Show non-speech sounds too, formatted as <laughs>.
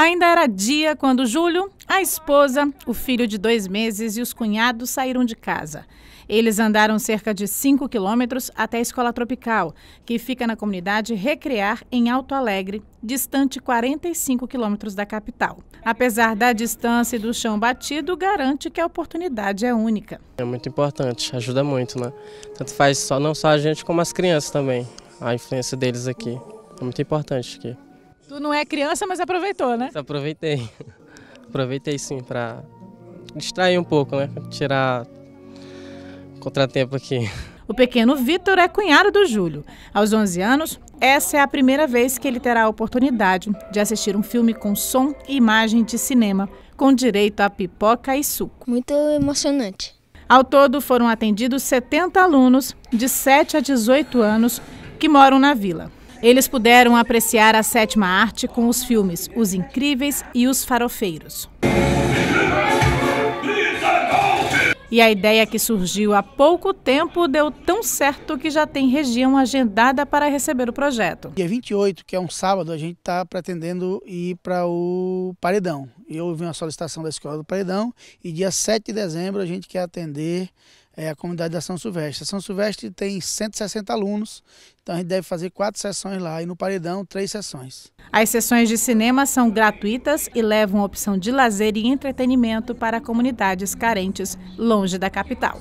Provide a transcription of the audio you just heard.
Ainda era dia quando Júlio, a esposa, o filho de dois meses e os cunhados saíram de casa. Eles andaram cerca de 5 quilômetros até a escola tropical, que fica na comunidade Recrear, em Alto Alegre, distante 45 quilômetros da capital. Apesar da distância e do chão batido, garante que a oportunidade é única. É muito importante, ajuda muito, né? Tanto faz só, não só a gente, como as crianças também, a influência deles aqui. É muito importante aqui. Tu não é criança, mas aproveitou, né? Aproveitei. <laughs> Aproveitei sim para distrair um pouco, né? Tirar contratempo aqui. O pequeno Vitor é cunhado do Júlio. Aos 11 anos, essa é a primeira vez que ele terá a oportunidade de assistir um filme com som e imagem de cinema, com direito a pipoca e suco. Muito emocionante. Ao todo, foram atendidos 70 alunos de 7 a 18 anos que moram na vila. Eles puderam apreciar a sétima arte com os filmes Os Incríveis e Os Farofeiros. E a ideia que surgiu há pouco tempo deu tão certo que já tem região agendada para receber o projeto. Dia 28, que é um sábado, a gente está pretendendo ir para o Paredão. Eu ouvi uma solicitação da Escola do Paredão e dia 7 de dezembro a gente quer atender é a comunidade da São Silvestre. A São Silvestre tem 160 alunos, então a gente deve fazer quatro sessões lá e no Paredão, três sessões. As sessões de cinema são gratuitas e levam a opção de lazer e entretenimento para comunidades carentes longe da capital.